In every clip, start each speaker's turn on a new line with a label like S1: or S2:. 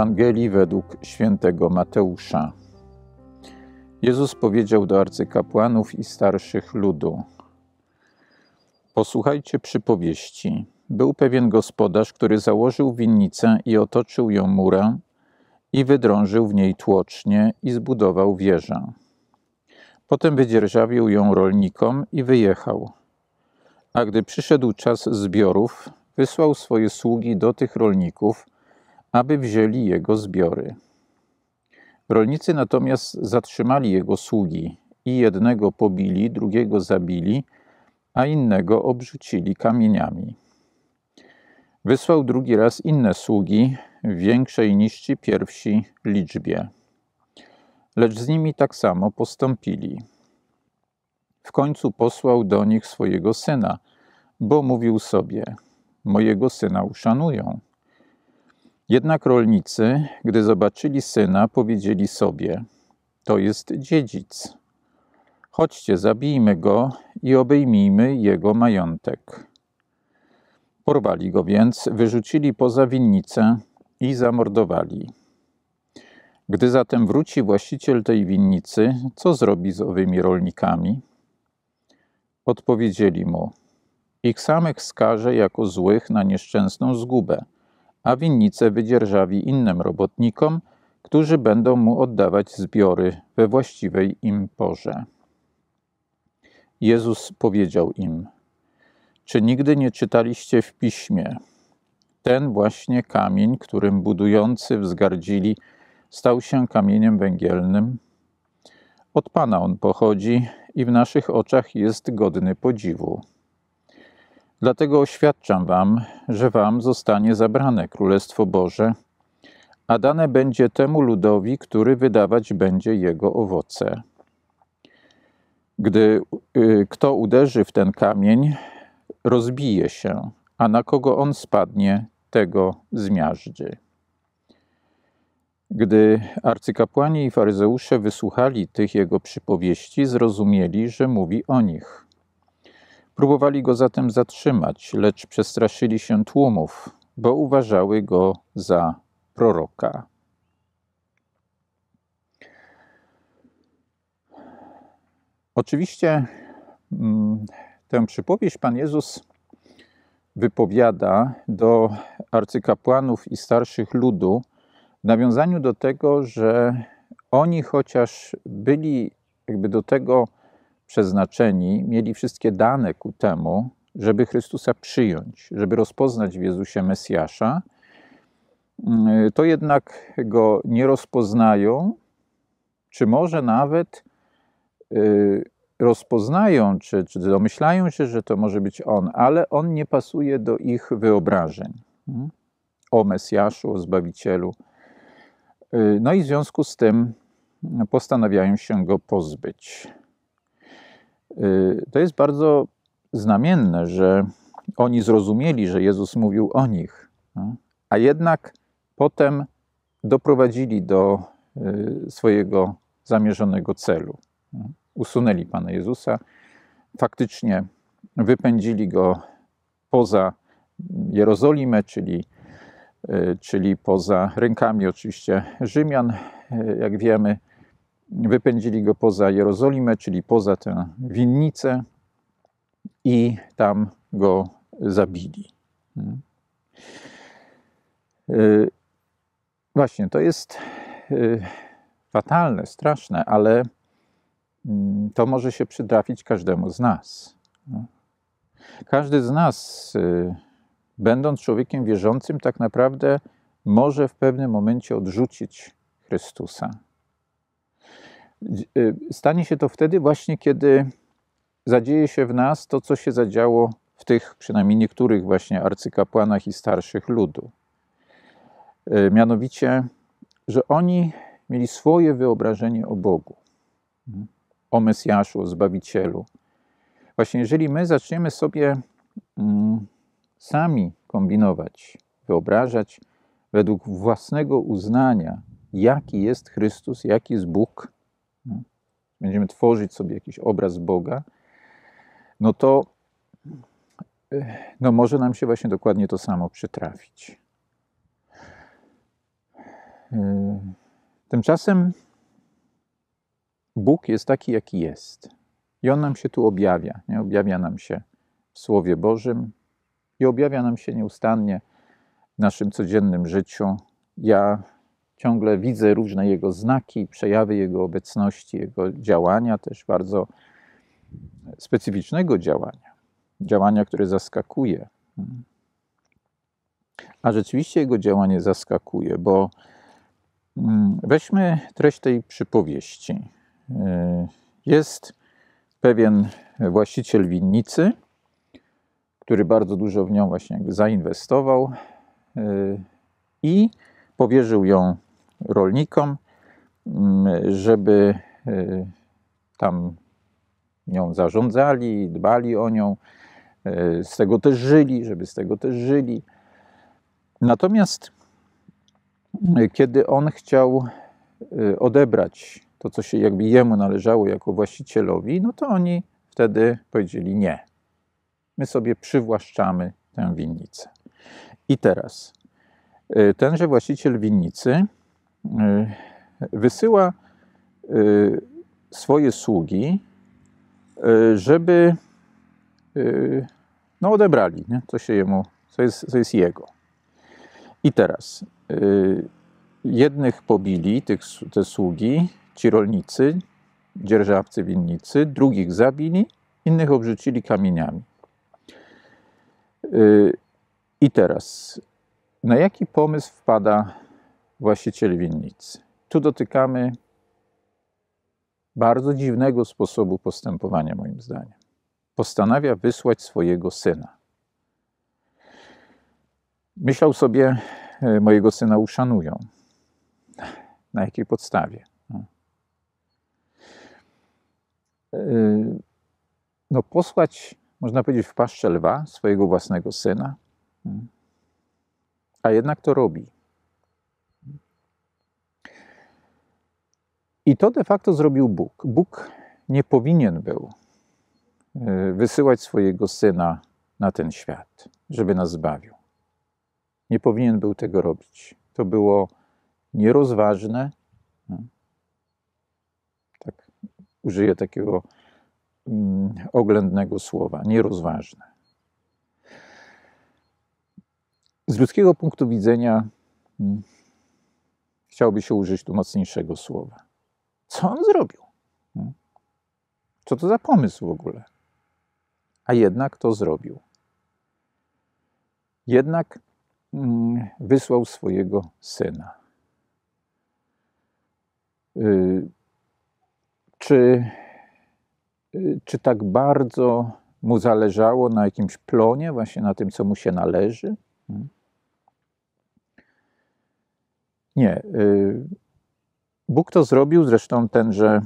S1: Ewangelii według świętego Mateusza. Jezus powiedział do arcykapłanów i starszych ludu: Posłuchajcie przypowieści. Był pewien gospodarz, który założył winnicę i otoczył ją murem, i wydrążył w niej tłocznie i zbudował wieżę. Potem wydzierżawił ją rolnikom i wyjechał. A gdy przyszedł czas zbiorów, wysłał swoje sługi do tych rolników, aby wzięli jego zbiory. Rolnicy natomiast zatrzymali jego sługi i jednego pobili, drugiego zabili, a innego obrzucili kamieniami. Wysłał drugi raz inne sługi, większej niż ci pierwsi liczbie. Lecz z nimi tak samo postąpili. W końcu posłał do nich swojego syna, bo mówił sobie: Mojego syna uszanują. Jednak rolnicy, gdy zobaczyli syna, powiedzieli sobie: To jest dziedzic. Chodźcie, zabijmy go i obejmijmy jego majątek. Porwali go więc, wyrzucili poza winnicę i zamordowali. Gdy zatem wróci właściciel tej winnicy, co zrobi z owymi rolnikami? Odpowiedzieli mu: Ich samych skaże jako złych na nieszczęsną zgubę a winnicę wydzierżawi innym robotnikom, którzy będą mu oddawać zbiory we właściwej im porze. Jezus powiedział im: Czy nigdy nie czytaliście w piśmie? Ten właśnie kamień, którym budujący wzgardzili, stał się kamieniem węgielnym. Od Pana on pochodzi i w naszych oczach jest godny podziwu. Dlatego oświadczam wam, że wam zostanie zabrane Królestwo Boże, a dane będzie temu ludowi, który wydawać będzie jego owoce. Gdy y, kto uderzy w ten kamień, rozbije się, a na kogo on spadnie, tego zmiażdży. Gdy arcykapłani i faryzeusze wysłuchali tych jego przypowieści, zrozumieli, że mówi o nich – Próbowali go zatem zatrzymać, lecz przestraszyli się tłumów, bo uważały go za proroka. Oczywiście mm, tę przypowieść Pan Jezus wypowiada do arcykapłanów i starszych ludu w nawiązaniu do tego, że oni chociaż byli jakby do tego przeznaczeni, mieli wszystkie dane ku temu, żeby Chrystusa przyjąć, żeby rozpoznać w Jezusie Mesjasza, mm, to jednak go nie rozpoznają, czy może nawet y, rozpoznają, czy, czy domyślają się, że to może być on, ale on nie pasuje do ich wyobrażeń mm. o Mesjaszu, o Zbawicielu. Y, no i w związku z tym mm, postanawiają się go pozbyć. To jest bardzo znamienne, że oni zrozumieli, że Jezus mówił o nich, no, a jednak potem doprowadzili do y, swojego zamierzonego celu. Usunęli Pana Jezusa, faktycznie wypędzili go poza Jerozolimę, czyli, y, czyli poza rękami oczywiście Rzymian, y, jak wiemy, Wypędzili go poza Jerozolimę, czyli poza tę winnicę i tam go zabili. Hmm. Y, właśnie, to jest y, fatalne, straszne, ale mm, to może się przytrafić każdemu z nas. Hmm. Każdy z nas, y, będąc człowiekiem wierzącym, tak naprawdę może w pewnym momencie odrzucić Chrystusa. Y, stanie się to wtedy właśnie, kiedy zadzieje się w nas to, co się zadziało w tych przynajmniej niektórych właśnie arcykapłanach i starszych ludu. Y, mianowicie, że oni mieli swoje wyobrażenie o Bogu, mhm. o Mesjaszu, o Zbawicielu. Właśnie jeżeli my zaczniemy sobie mm, sami kombinować, wyobrażać według własnego uznania, jaki jest Chrystus, jaki jest Bóg, no. będziemy tworzyć sobie jakiś obraz Boga, no to no może nam się właśnie dokładnie to samo przytrafić. Tymczasem Bóg jest taki, jaki jest. I On nam się tu objawia. Nie? Objawia nam się w Słowie Bożym i objawia nam się nieustannie w naszym codziennym życiu. Ja ciągle widzę różne jego znaki, przejawy jego obecności, jego działania, też bardzo specyficznego działania, działania, które zaskakuje. A rzeczywiście jego działanie zaskakuje, bo mm, weźmy treść tej przypowieści. Y, jest pewien właściciel winnicy, który bardzo dużo w nią właśnie zainwestował y, i powierzył ją rolnikom, mm, żeby y, tam nią zarządzali, dbali o nią, y, z tego też żyli, żeby z tego też żyli. Natomiast y, kiedy on chciał odebrać to, co się jakby jemu należało jako właścicielowi, no to oni wtedy powiedzieli nie. My sobie przywłaszczamy tę winnicę. I teraz tenże właściciel winnicy E, wysyła e, swoje sługi, e, żeby no odebrali, nie? co się jemu, co jest, co jest jego. I teraz jednych pobili, tych, te sługi, ci rolnicy, dzierżawcy winnicy, drugich zabili, innych obrzucili kamieniami. I teraz, na jaki pomysł wpada właściciel winnicy. Tu dotykamy bardzo dziwnego sposobu postępowania, moim zdaniem. Postanawia wysłać swojego syna. Myślał sobie, e, mojego syna uszanują. Na jakiej podstawie? No. E, no, posłać, można powiedzieć, w paszczę lwa swojego własnego syna, mm. a jednak to robi. I to de facto zrobił Bóg. Bóg nie powinien był e, wysyłać swojego syna na ten świat, żeby nas zbawił. Nie powinien był tego robić. To było nierozważne. No. Tak, użyję takiego mm, oględnego słowa nierozważne. Z ludzkiego punktu widzenia mm, chciałby się użyć tu mocniejszego słowa. Co on zrobił? Hmm? Co to za pomysł w ogóle? A jednak to zrobił. Jednak mm, wysłał swojego syna. Y, czy, y, czy tak bardzo mu zależało na jakimś plonie, właśnie na tym, co mu się należy? Hmm? Nie. Y, Bóg to zrobił, zresztą tenże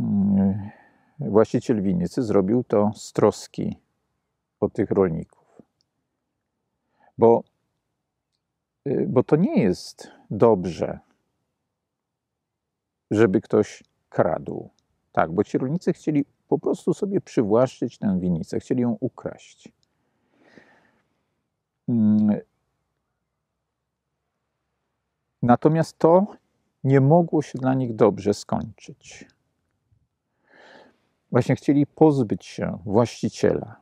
S1: mm, właściciel winnicy zrobił to z troski o tych rolników. Bo, y, bo to nie jest dobrze, żeby ktoś kradł. Tak, bo ci rolnicy chcieli po prostu sobie przywłaszczyć tę winnicę, chcieli ją ukraść. Mm. Natomiast to nie mogło się dla nich dobrze skończyć. Właśnie chcieli pozbyć się właściciela.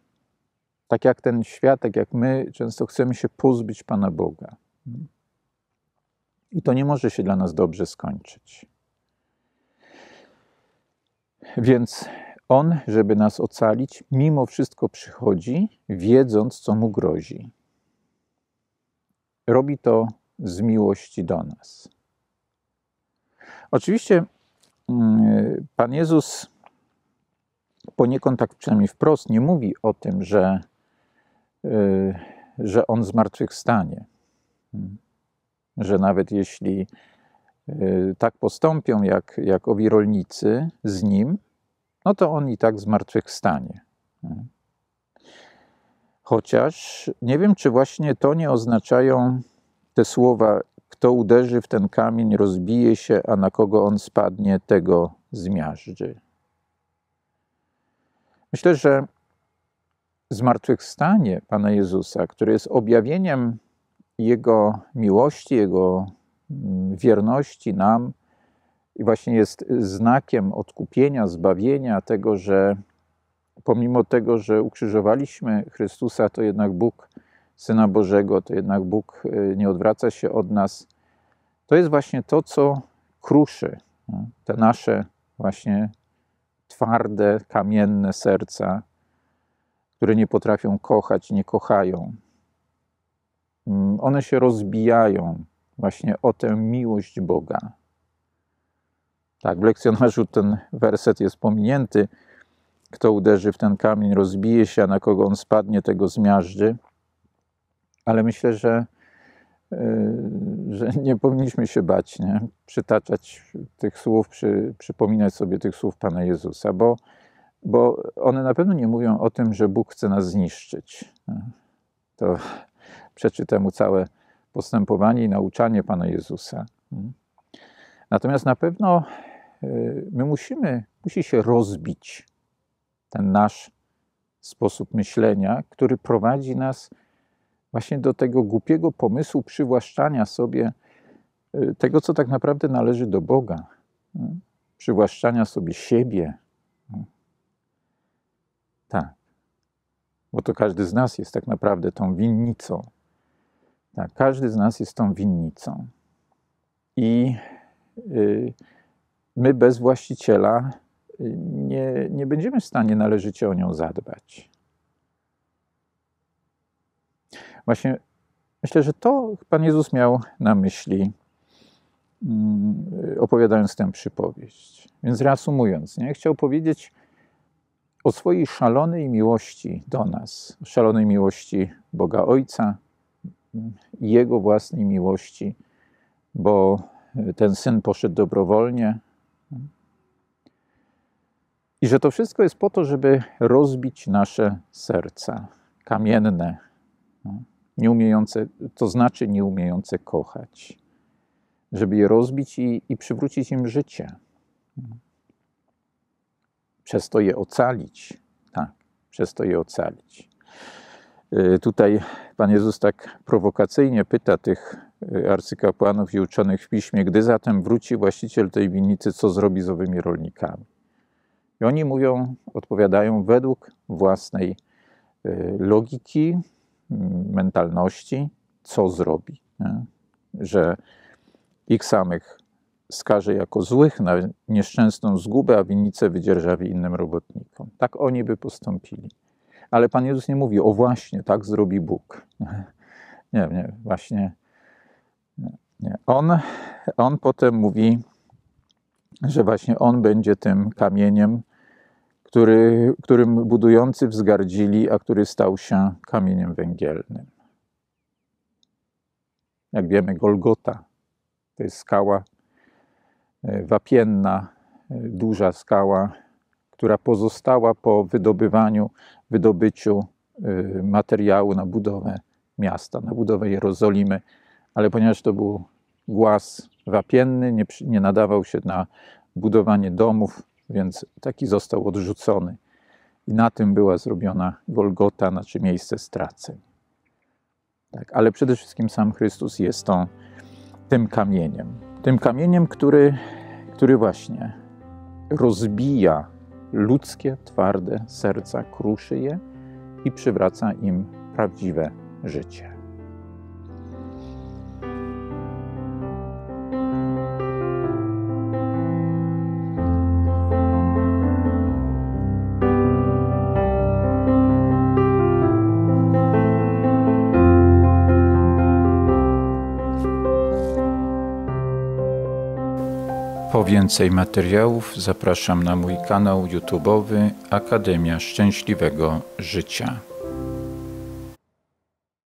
S1: Tak jak ten świat, tak jak my, często chcemy się pozbyć Pana Boga. I to nie może się dla nas dobrze skończyć. Więc On, żeby nas ocalić, mimo wszystko przychodzi, wiedząc, co mu grozi. Robi to z miłości do nas. Oczywiście mm, Pan Jezus poniekąd, tak przynajmniej wprost, nie mówi o tym, że, y, że On zmartwychwstanie. Mm. Że nawet jeśli y, tak postąpią jak, jak owi rolnicy z Nim, no to On i tak zmartwychwstanie. Mm. Chociaż nie wiem, czy właśnie to nie oznaczają te słowa kto uderzy w ten kamień, rozbije się, a na kogo on spadnie, tego zmiażdży. Myślę, że zmartwychwstanie Pana Jezusa, które jest objawieniem Jego miłości, Jego mm, wierności nam i właśnie jest znakiem odkupienia, zbawienia, tego, że pomimo tego, że ukrzyżowaliśmy Chrystusa, to jednak Bóg Syna Bożego, to jednak Bóg y, nie odwraca się od nas. To jest właśnie to, co kruszy no, te nasze właśnie twarde, kamienne serca, które nie potrafią kochać, nie kochają. Mm, one się rozbijają właśnie o tę miłość Boga. Tak, w lekcjonarzu ten werset jest pominięty. Kto uderzy w ten kamień, rozbije się, a na kogo on spadnie, tego zmiażdży ale myślę, że, y, że nie powinniśmy się bać, nie? przytaczać tych słów, przy, przypominać sobie tych słów Pana Jezusa, bo, bo one na pewno nie mówią o tym, że Bóg chce nas zniszczyć. To przeczytam mu całe postępowanie i nauczanie Pana Jezusa. Natomiast na pewno y, my musimy, musi się rozbić ten nasz sposób myślenia, który prowadzi nas właśnie do tego głupiego pomysłu przywłaszczania sobie y, tego, co tak naprawdę należy do Boga, y, przywłaszczania sobie siebie. Y. Tak, bo to każdy z nas jest tak naprawdę tą winnicą. Tak, każdy z nas jest tą winnicą. I my bez właściciela nie, nie będziemy w stanie należycie o nią zadbać. Właśnie myślę, że to Pan Jezus miał na myśli, mm, opowiadając tę przypowieść. Więc reasumując, nie, chciał powiedzieć o swojej szalonej miłości do nas, szalonej miłości Boga Ojca i Jego własnej miłości, bo ten syn poszedł dobrowolnie. I że to wszystko jest po to, żeby rozbić nasze serca kamienne nieumiejące, to znaczy nieumiejące kochać, żeby je rozbić i, i przywrócić im życie. Przez to je ocalić. Tak, przez to je ocalić. Y, tutaj Pan Jezus tak prowokacyjnie pyta tych y, arcykapłanów i uczonych w piśmie, gdy zatem wróci właściciel tej winnicy, co zrobi z owymi rolnikami. I oni mówią, odpowiadają według własnej y, logiki, mentalności, co zrobi. Nie? Że ich samych skaże jako złych na nieszczęsną zgubę, a winnicę wydzierżawi innym robotnikom. Tak oni by postąpili. Ale Pan Jezus nie mówi, o właśnie, tak zrobi Bóg. Nie, nie, właśnie. Nie, nie. On, on potem mówi, że właśnie on będzie tym kamieniem, który, którym budujący wzgardzili, a który stał się kamieniem węgielnym. Jak wiemy, Golgota to jest skała e, wapienna, e, duża skała, która pozostała po wydobywaniu, wydobyciu e, materiału na budowę miasta, na budowę Jerozolimy, ale ponieważ to był głaz wapienny, nie, nie nadawał się na budowanie domów, więc taki został odrzucony. I na tym była zrobiona Golgota, znaczy miejsce stracy. Tak, ale przede wszystkim sam Chrystus jest tą, tym kamieniem. Tym kamieniem, który, który właśnie rozbija ludzkie, twarde serca, kruszy je i przywraca im prawdziwe życie. Po więcej materiałów zapraszam na mój kanał YouTube'owy Akademia Szczęśliwego Życia.